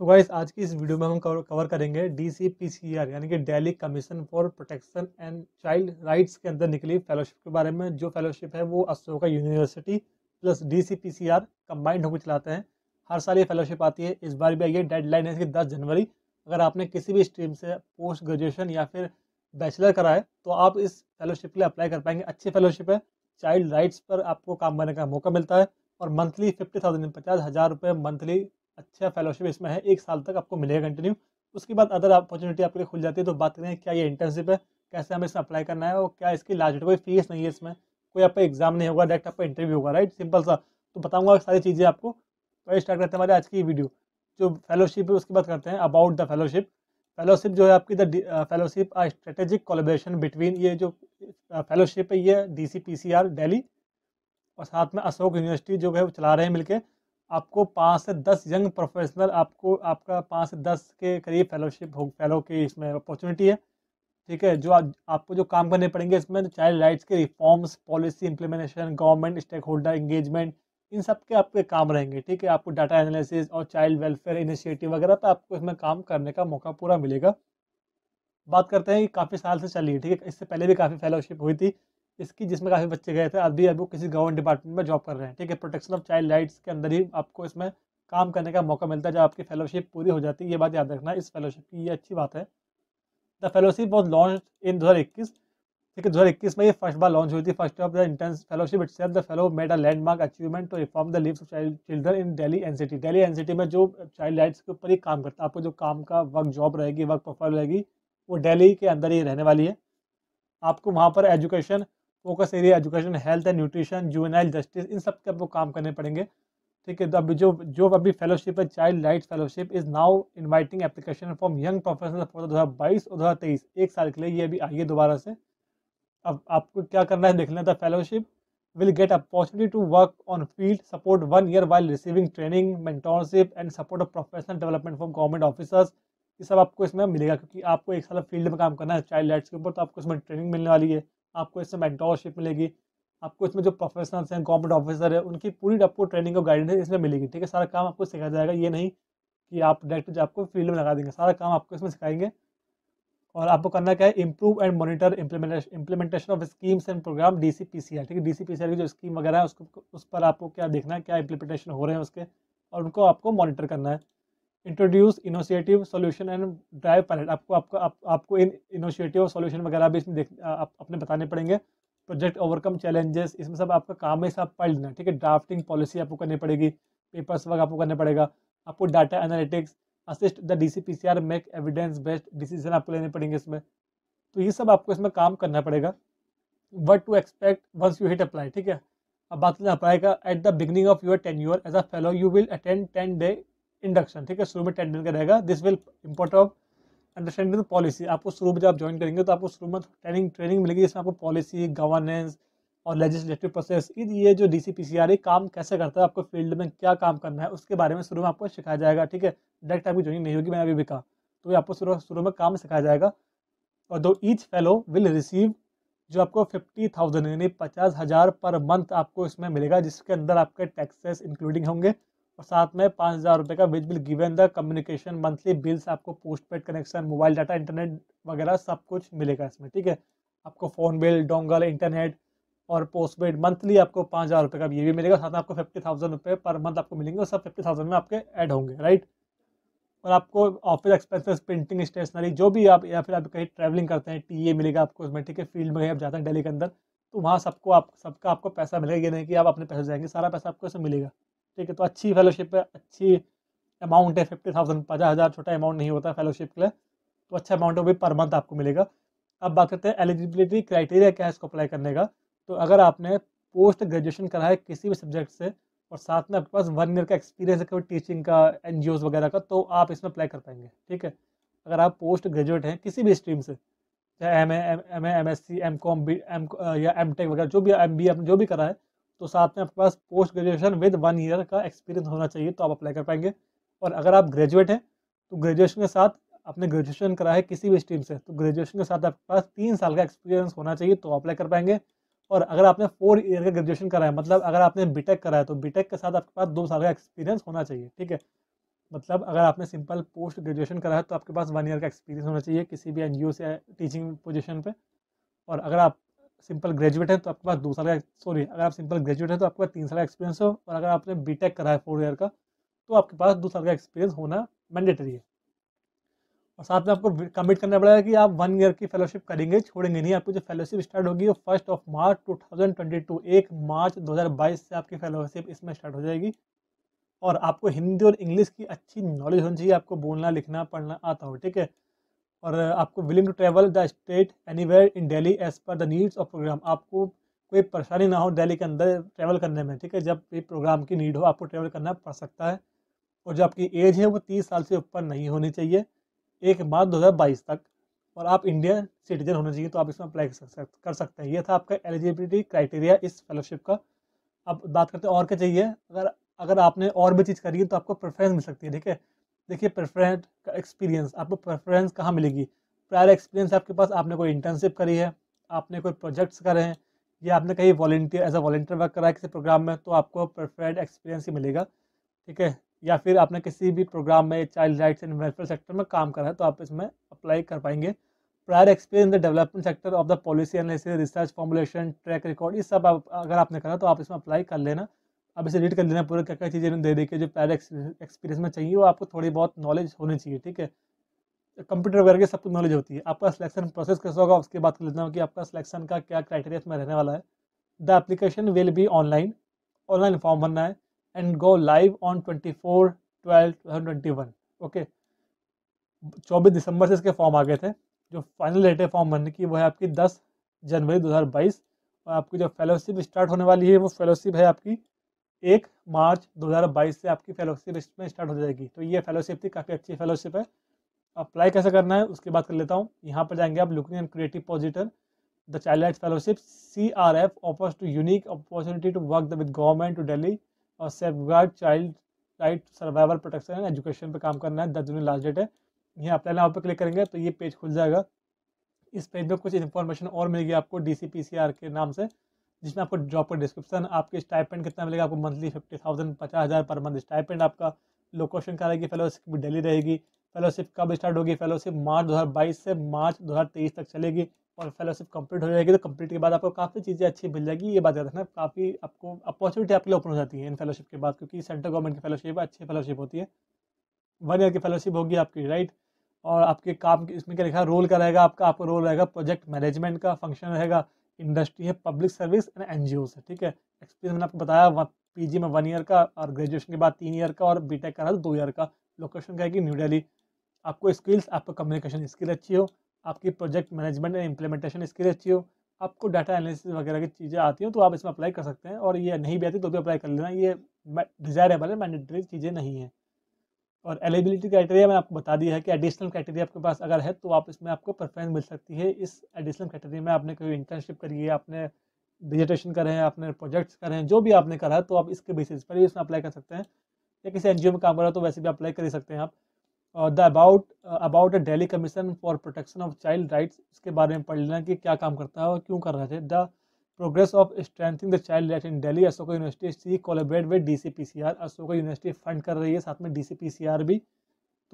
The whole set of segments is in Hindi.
तो गाइस आज की इस वीडियो में हम कवर करेंगे डीसीपीसीआर यानी कि Delhi commission for Protection and Child rights के अंदर निकली फेलोशिप के बारे में जो फेलोशिप है वो Ashoka University plus DCPCR combined होकर चलाते हैं हर साल ये फेलोशिप आती है इस बार भी आई है डेडलाइन है इसकी दस जनवरी अगर आपने किसी भी स्ट्रीम से पोस्ट ग्रेजुएशन या फिर बैचलर करा है तो आप इस फेलोशिप के लिए अप्लाई कर पाएंगे अच्छी फेलोशिप है चाइल्ड राइट्स पर आपको काम करने का मौका मिलता है और मंथली फिफ्टी थाउजेंड पचास हज़ार रुपये मंथली अच्छा फेलोशिप इसमें है एक साल तक आपको मिलेगा कंटिन्यू उसके बाद अदर अपॉर्चुनिटी आपके लिए खुल जाती है तो बात करें क्या ये इंटर्नशिप है कैसे हमें इसमें अप्लाई करना है और क्या इसकी लास्ट कोई फीस नहीं है इसमें कोई आपका एग्जाम नहीं होगा डायरेक्ट आपका इंटरव्यू होगा राइट सिंपल सा तो बताऊँगा सारी चीज़ें आपको तो स्टार्ट करते हैं हमारे आज की वीडियो जो फेलोशिप है उसकी बात करते हैं अबाउट द फेलोशिप फेलोशिप जो है आपकी the fellowship a strategic collaboration between ये जो फेलोशिप uh, है ये डी सी और साथ में अशोक यूनिवर्सिटी जो है वो चला रहे हैं मिलकर आपको पाँच से दस यंग प्रोफेशनल आपको आपका पाँच से दस के करीब फेलोशिप हो फेलो की इसमें अपॉर्चुनिटी है ठीक है जो आ, आपको जो काम करने पड़ेंगे इसमें तो चाइल्ड राइट्स के reforms policy implementation government stakeholder engagement इन सब के आपके काम रहेंगे ठीक है आपको डाटा एनालिसिस और चाइल्ड वेलफेयर इनिशिएटिव वगैरह तो आपको इसमें काम करने का मौका पूरा मिलेगा बात करते हैं कि काफ़ी साल से चली है ठीक है इससे पहले भी काफ़ी फेलोशिप हुई थी इसकी जिसमें काफ़ी बच्चे गए थे अभी अभी वो किसी गवर्नमेंट डिपार्टमेंट में जॉब कर रहे हैं ठीक है प्रोटेक्शन ऑफ चाइल्ड राइट्स के अंदर ही आपको इसमें काम करने का मौका मिलता है जब आपकी फेलोशिप पूरी हो जाती है ये बात याद रखना इस फेलोशिप की ये अच्छी बात है the fellowship was launch in दो ठीक है दो में ये फर्स्ट बार लॉन्च हुई थी first of the intense fellowship it the fellow made a landmark achievement to reform the lives of child children in N C Delhi NCT में जो चाइल्ड राइट्स के ऊपर ही काम करता है आपको जो काम का वर्क जॉब रहेगी वर्क प्रोफाइल रहेगी वो डेली के अंदर ही रहने वाली है आपको वहाँ पर education focus area education health and nutrition juvenile justice इन सब के आपको काम करने पड़ेंगे ठीक है तो अभी जो जो अभी फेलोशिप है child right fellowship is now inviting application from young professional for दो हज़ार बाईस और दो हज़ार तेईस एक साल के लिए ये अभी आइए दोबारा से अब आपको क्या करना है देख लेना था fellowship will get opportunity to work on field support one year while receiving training mentorship and support of professional development for government officers ये सब आपको इसमें मिलेगा क्योंकि आपको एक साल फील्ड में काम करना है चाइल्ड लाइट्स के ऊपर तो आपको इसमें ट्रेनिंग मिलने वाली है आपको इसमें मेंटोरशिप मिलेगी आपको इसमें जो प्रोफेशनल्स हैं गवर्नमेंट ऑफिसर है उनकी पूरी आपको ट्रेनिंग और गाइडेंस इसमें मिलेगी ठीक है सारा काम आपको सिखाया जाएगा ये नहीं कि आप डायरेक्ट आपको फील्ड में लगा देंगे सारा काम आपको इसमें सिखाएंगे और आपको करना क्या है improve and monitor implementation of schemes and program D C P C R ठीक है D C P C R की जो स्कीम वगैरह है उसको उस पर आपको क्या देखना है क्या इंप्लीमेंटेशन हो रहे हैं उसके और उनको आपको मॉनिटर करना है introduce innovative solution and drive pilot आपको आपको आप, आपको इन इनोशिएटिव और सोल्यूशन वगैरह भी इसमें देख आप, अपने बताने पड़ेंगे प्रोजेक्ट ओवरकम चैलेंजेस इसमें सब आपका काम है सब पढ़ लेना ठीक है ड्राफ्टिंग पॉलिसी आपको करनी पड़ेगी पेपर्स वर्क आपको करना पड़ेगा आपको data analytics assist the D C P C R make evidence based decision आपको लेने पड़ेंगे इसमें तो ये सब आपको इसमें काम करना पड़ेगा what to expect once you hit apply ठीक है अब बात करना अप्लाई का at the beginning of your tenure as a fellow you will attend ten day induction ठीक है शुरू में टेंडन का रहेगा this will impart of understanding policy आपको शुरू में जब आप ज्वाइन करेंगे तो आपको शुरू में ट्रेनिंग ट्रेनिंग मिलेगी जिसमें आपको पॉलिसी गवर्नेंस और लेजिस्लेटिव प्रोसेस ये जो डी सी काम कैसे करता है आपको फील्ड में क्या काम करना है उसके बारे में शुरू में आपको सिखाया जाएगा ठीक है डायरेक्ट आपकी ज्वाइनिंग नहीं होगी मैंने अभी भी कहा तो ये आपको शुरू शुरू में काम सिखाया जाएगा और दो ईच फेलो विल रिसीव जो आपको फिफ्टी थाउजेंड यानी पचास हज़ार पर मंथ आपको इसमें मिलेगा जिसके अंदर आपके टैक्सेस इंक्लूडिंग होंगे और साथ में पाँच हज़ार रुपये का which bill given the communication monthly bills आपको post paid connection mobile data internet वगैरह सब कुछ मिलेगा इसमें ठीक है आपको फ़ोन बिल डोंगल इंटरनेट और पोस्ट पेड मंथली आपको पाँच हज़ार रुपये का ये भी मिलेगा साथ में आपको फिफ्टी थाउजेंड रुपये पर मंथ आपको मिलेंगे और सब फिफ्टी थाउजेंड में आपके ऐड होंगे राइट और आपको ऑफिस एक्सपेंसेस प्रिंटिंग स्टेशनरी जो भी आप या फिर आप कहीं ट्रैवलिंग करते हैं टी ए मिलेगा आपको उसमें ठीक है फील्ड में आप जाते हैं डेली के अंदर तो वहाँ सबको आप सबका आपको पैसा मिलेगा ये नहीं कि आप अपने पैसे जाएंगे सारा पैसा आपको इसमें मिलेगा ठीक है तो अच्छी फेलोशिप है अच्छी अमाउंट है फिफ्टी थाउजेंड पचास हज़ार छोटा अमाउंट नहीं होता फेलोशिप के लिए तो अच्छा अमाउंट भी पर मंथ आपको मिलेगा अब बात करते हैं एलिजिबिलिटी क्राइटेरिया क्या है इसको अप्लाई करने का तो अगर आपने पोस्ट ग्रेजुएशन करा है किसी भी सब्जेक्ट से और साथ में आपके पास वन ईयर का एक्सपीरियंस है टीचिंग का एन वगैरह का तो आप इसमें अप्लाई कर पाएंगे ठीक है अगर आप पोस्ट ग्रेजुएट हैं किसी भी स्ट्रीम से चाहे M M M M S C M com B M या एम टेक वगैरह जो भी एम बी एम जो भी करा है तो साथ में आपके पास post graduation with one year का एक्सपीरियंस होना चाहिए तो आप अप्लाई कर पाएंगे और अगर आप ग्रेजुएट हैं तो ग्रेजुएशन के साथ आपने ग्रेजुएशन करा है किसी भी स्ट्रीम से तो ग्रेजुएशन के साथ आपके पास तीन साल का एक्सपीरियंस होना चाहिए तो अप्लाई कर पाएंगे और अगर आपने फोर ईयर का ग्रेजुएशन करा है मतलब अगर आपने बीटेक करा है तो बीटेक के साथ आपके पास दो साल का एक्सपीरियंस होना चाहिए ठीक है मतलब अगर आपने सिंपल पोस्ट ग्रेजुएशन करा है तो आपके पास वन ईयर का एक्सपीरियंस होना चाहिए किसी भी एन से टीचिंग पोजिशन पर और अगर आप सिंपल ग्रेजुएट है तो आपके पास दो साल का सॉरी अगर आप सिंपल ग्रेजुएट है तो आपके पास तीन साल का एक्सपीरियंस हो और अगर आपने बी टेक करा है फोर ईयर का तो आपके पास दो साल का एक्सपीरियंस होना मैंडेटरी है और साथ में आपको कमिट करना पड़ेगा कि आप वन ईयर की फेलोशिप करेंगे छोड़ेंगे नहीं आपकी जो फेलोशिप स्टार्ट होगी वो first of March two thousand twenty two एक मार्च दो हज़ार बाईस से आपकी फेलोशिप इसमें स्टार्ट हो जाएगी और आपको हिंदी और इंग्लिश की अच्छी नॉलेज होनी चाहिए आपको बोलना लिखना पढ़ना आता हो ठीक है और आपको willing to travel the state anywhere in Delhi as per the needs of programme आपको कोई परेशानी ना हो डेली के अंदर ट्रैवल करने में ठीक है जब भी प्रोग्राम की नीड हो आपको ट्रैवल करना पड़ सकता है और जो आपकी एज है वो तीस साल से ऊपर नहीं होनी चाहिए एक मार्च दो हज़ार बाईस तक और आप इंडियन सिटीजन होने चाहिए तो आप इसमें अप्लाई कर सकते हैं ये था आपका एलिजिबिलिटी क्राइटेरिया इस फेलोशिप का अब बात करते हैं और क्या चाहिए अगर अगर आपने और भी चीज़ करी है तो आपको प्रेफरेंस मिल सकती है ठीक है देखिए प्रेफरेंस का एक्सपीरियंस आपको प्रेफरेंस कहाँ मिलेगी प्रायर एक्सपीरियंस आपके पास आपने कोई इंटर्नशिप करी है आपने कोई प्रोजेक्ट्स करे हैं या आपने कहीं volunteer as a volunteer work करा है किसी प्रोग्राम में तो आपको प्रेफरेंट एक्सपीरियंस ही मिलेगा ठीक है या फिर आपने किसी भी प्रोग्राम में child rights and welfare sector में काम करा है तो आप इसमें अप्लाई कर पाएंगे prior experience the development sector of the policy analysis research formulation track record ये सब आप अगर आपने करा तो आप इसमें अप्लाई कर लेना अब इसे रीड कर लेना पूरा क्या क्या चीज़ें दे देखिए जो पहले एक्सपीरियंस में चाहिए वो आपको थोड़ी बहुत नॉलेज होनी चाहिए ठीक है कंप्यूटर वगैरह की सब कुछ नॉलेज होती है आपका सिलेक्शन प्रोसेस कैसा होगा उसके बाद कर लेता हूँ कि आपका सिलेक्शन का क्या क्राइटेरिया इसमें रहने वाला है the application will be online online form भरना है and go live on twenty four twelve twenty one okay चौबीस दिसंबर से इसके फॉर्म आ गए थे जो फाइनल डेट है फॉर्म भरने की वो है आपकी दस जनवरी दो हज़ार बाईस और आपकी जो फेलोशिप स्टार्ट होने वाली है वो फेलोशिप है आपकी एक मार्च 2022 से आपकी फेलोशिप इसमें स्टार्ट हो जाएगी तो ये फेलोशिप थी काफ़ी अच्छी फेलोशिप है अप्लाई कैसे करना है उसकी बात कर लेता हूँ यहाँ पर जाएंगे आप looking and creative positive the child fellowship C R F offers to unique opportunity to work with government to Delhi और safeguard child right survival protection and education पर काम करना है दस जून लास्ट डेट है यहाँ अप्लाई नाव पर क्लिक करेंगे तो ये पेज खुल जाएगा इस पेज में कुछ इन्फॉर्मेशन और मिलेगी आपको डी के नाम से जिसमें आपको जॉब का डिस्क्रिप्शन आपके स्टाइपेंड कितना मिलेगा आपको मंथली फिफ्टी थाउजेंड पचास हज़ार पर मंथ स्टाइपेंड आपका लोकेशन क्या रहेगी फेलोशिप डेली रहेगी फेलोशिप कब स्टार्ट होगी फेलोशिप मार्च दो से मार्च दो तक चलेगी और फेलोशिप कंप्लीट हो जाएगी तो कंप्लीट के बाद आपको काफ़ी चीज़ें अच्छी मिल जाएगी ये बात याद रखना काफ़ी आपको अपॉर्चुनिटी आपके लिए ओपन हो जाती है इन फेलोशिप के बाद क्योंकि सेंट्रल गवर्नमेंट की फेलोशिप अच्छी फेलोशिप होती है वन ईयर की फेलोशिप होगी आपकी राइट और आपके काम इसमें क्या लिखा रोल का रहेगा आपका आपका रोल रहेगा प्रोजेक्ट मैनेजमेंट का फंक्शन रहेगा इंडस्ट्री है public service and N G है ठीक है एक्सपीरियंस मैंने आपको बताया पी जी में वन ईयर का और ग्रेजुएशन के बाद तीन ईयर का और बी टेक का रहा था दो ईयर का लोकेशन का है कि न्यू डेली आपको स्किल्स आपका कम्युनिकेशन स्किल अच्छी हो आपकी project management and implementation skill अच्छी हो आपको डाटा एनालिसिस वगैरह की चीज़ें आती हैं तो आप इसमें अप्लाई कर सकते हैं और ये नहीं भी आती तो भी अप्लाई कर लेना ये डिज़ायरेबल है मैंडेटरी चीज़ें नहीं हैं और एलिबिलिटी क्राइटेरिया मैंने आपको बता दिया है कि एडिशनल क्राइटेरिया आपके पास अगर है तो आप इसमें आपको प्रेफरेंस मिल सकती है इस एडिशनल क्राइटेरिया में आपने कोई इंटर्नशिप करी है आपने डिजिटेशन करे हैं आपने प्रोजेक्ट्स करे हैं जो भी आपने करा है तो आप इसके बेसिस पर ही इसमें अप्लाई कर सकते हैं या किसी एन में काम कर रहा तो वैसे भी अप्लाई कर ही सकते हैं आप और the about about a Delhi commission for protection of child rights इसके बारे में पढ़ लेना कि क्या काम करता है और क्यों कर रहे थे the progress of strengthening the child right in Delhi Ashoka university सी collaborate with D C P C R Ashoka university fund कर रही है साथ में D C P C R भी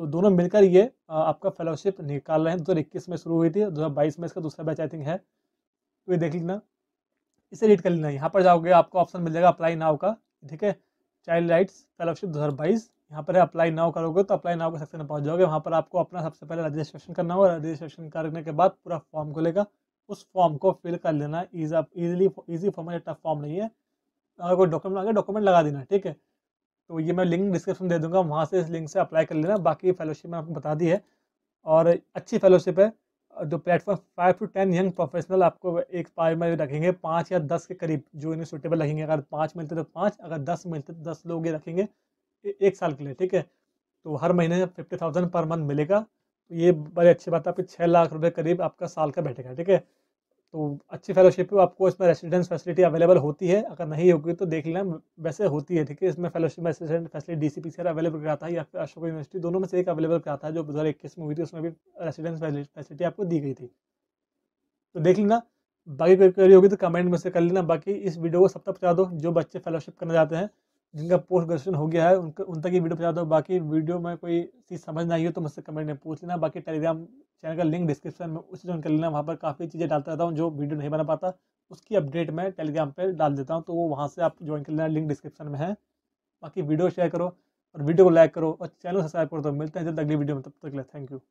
तो दोनों मिलकर ये आपका फेलोशिप निकाल रहे हैं दो हज़ार इक्कीस में शुरू हुई थी दो हज़ार बाईस में इसका दूसरा बैच आई थिंक है तो ये देख लेना इसे रीड कर लेना यहाँ पर जाओगे आपको ऑप्शन मिल जाएगा अप्लाई नाव का ठीक है चाइल्ड राइट्स फेलोशिप दो हज़ार बाईस यहाँ पर अप्लाई नाव करोगे तो अप्लाई नाव के सेक्शन में पहुँच जाओगे वहाँ पर आपको अपना सबसे पहले रजिस्ट्रेशन करना होगा रजिस्ट्रेशन करने के बाद पूरा फॉर्म खुलेगा उस फॉर्म को फिल कर लेना इज आप इजिली इजी फॉर्म है टफ फॉर्म नहीं है अगर कोई डॉक्यूमेंट आगे डॉक्यूमेंट लगा देना ठीक है तो ये मैं लिंक डिस्क्रिप्शन दे दूंगा वहाँ से इस लिंक से अप्लाई कर लेना बाकी फेलोशिप मैंने आपको बता दी है और अच्छी फेलोशिप है जो platform five to ten young professional आपको एक पार में रखेंगे पाँच या दस के करीब जो इन्हें सुटेबल रखेंगे अगर पाँच मिलते तो पाँच अगर दस मिलते तो दस लोग ये रखेंगे एक साल के लिए ठीक है तो हर महीने फिफ्टी थाउजेंड पर मंथ मिलेगा तो ये बड़ी अच्छी बात है आपकी छः लाख रुपये करीब आपका साल का बैठेगा ठीक है तो अच्छी फेलोशिप है आपको इसमें रेसिडेंस फैसिलिटी अवेलेबल होती है अगर नहीं होगी तो देख लेना वैसे होती है ठीक है इसमें fellowship resident facility D C P available कराता है या फिर अशोक यूनिवर्सिटी दोनों में से एक अवेलेबल कराता है जो दो हज़ार इक्कीस में हुई थी उसमें भी रेसिडेंस फैसिलिटी आपको दी गई थी तो देख लेना बाकी कोई क्वेरी होगी तो कमेंट में से कर लेना बाकी इस वीडियो को सब तक पहुँचा दो जो बच्चे फेलोशिप करना चाहते हैं जिनका पोस्ट ग्रेजुएशन हो गया है उनका उन तक ये वीडियो पहुँचा दो बाकी वीडियो में कोई चीज़ समझ नहीं आई हो तो मुझसे कमेंट में पूछ लेना बाकी टेलीग्राम चैनल का लिंक डिस्क्रिप्शन में उससे ज्वाइन कर लेना वहाँ पर काफ़ी चीज़ें डालता रहता हूँ जो वीडियो नहीं बना पाता उसकी अपडेट मैं टेलीग्राम पर डाल देता हूँ तो वो वहाँ से आप ज्वाइन कर लेना लिंक डिस्क्रिप्शन में है बाकी वीडियो शेयर करो और वीडियो को लाइक करो और चैनल सब्सक्राइब करो तो मिलते हैं जल्द अगली वीडियो में तब तक ले थैंक यू